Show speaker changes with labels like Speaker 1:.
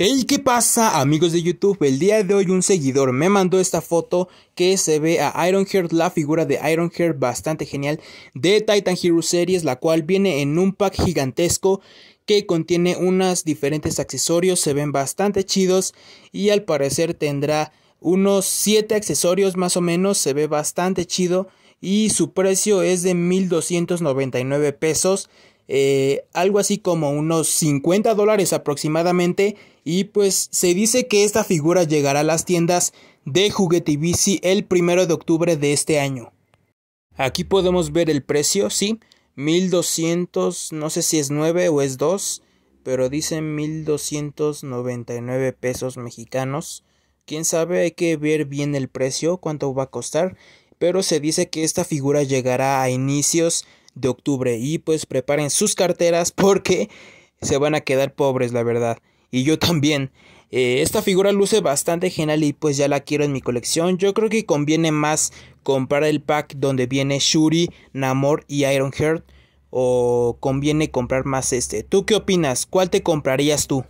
Speaker 1: El ¿qué pasa amigos de YouTube? El día de hoy un seguidor me mandó esta foto que se ve a Ironheart, la figura de Ironheart bastante genial de Titan Hero Series, la cual viene en un pack gigantesco que contiene unos diferentes accesorios, se ven bastante chidos y al parecer tendrá unos 7 accesorios más o menos, se ve bastante chido y su precio es de 1299 pesos. Eh, algo así como unos 50 dólares aproximadamente y pues se dice que esta figura llegará a las tiendas de Juguete el primero de octubre de este año. Aquí podemos ver el precio, sí, 1200, no sé si es 9 o es 2, pero dicen 1299 pesos mexicanos. Quién sabe, hay que ver bien el precio, cuánto va a costar, pero se dice que esta figura llegará a inicios de octubre. Y pues preparen sus carteras porque se van a quedar pobres, la verdad. Y yo también. Eh, esta figura luce bastante genial y pues ya la quiero en mi colección. Yo creo que conviene más comprar el pack donde viene Shuri, Namor y Ironheart. O conviene comprar más este. ¿Tú qué opinas? ¿Cuál te comprarías tú?